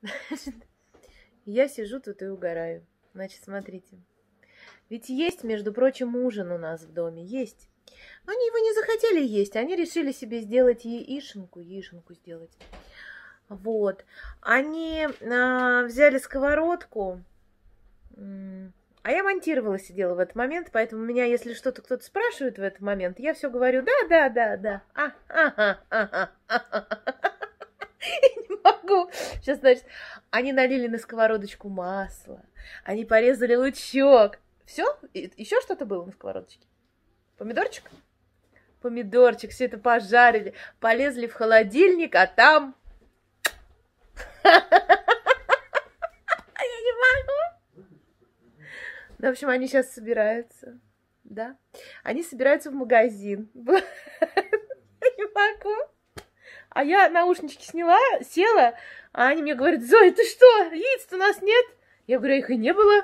Я сижу тут и угораю. Значит, смотрите. Ведь есть, между прочим, ужин у нас в доме. Есть. Но они его не захотели есть. Они решили себе сделать яишенку. Яишенку сделать. Вот. Они а, взяли сковородку. А я монтировала, сидела в этот момент, поэтому меня, если что-то кто-то спрашивает в этот момент, я все говорю да, да, да, да, а, а, а, а, а, а, а могу. Сейчас, значит, они налили на сковородочку масло, они порезали лучок. Все? Еще что-то было на сковородочке? Помидорчик? Помидорчик, все это пожарили, полезли в холодильник, а там... Я не могу. Ну, в общем, они сейчас собираются, да? Они собираются в магазин. А я наушнички сняла, села, а они мне говорят, Зоя, ты что, яиц у нас нет? Я говорю, «А их и не было.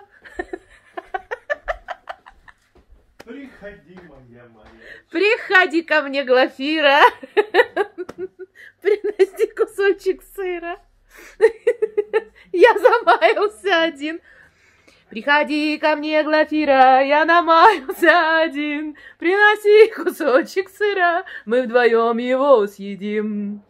Приходи, моя моя. Приходи ко мне, Глафира. Приноси кусочек сыра. Я замаялся один. Приходи ко мне, Глафира, я намаюся один. Приноси кусочек сыра, мы вдвоем его съедим.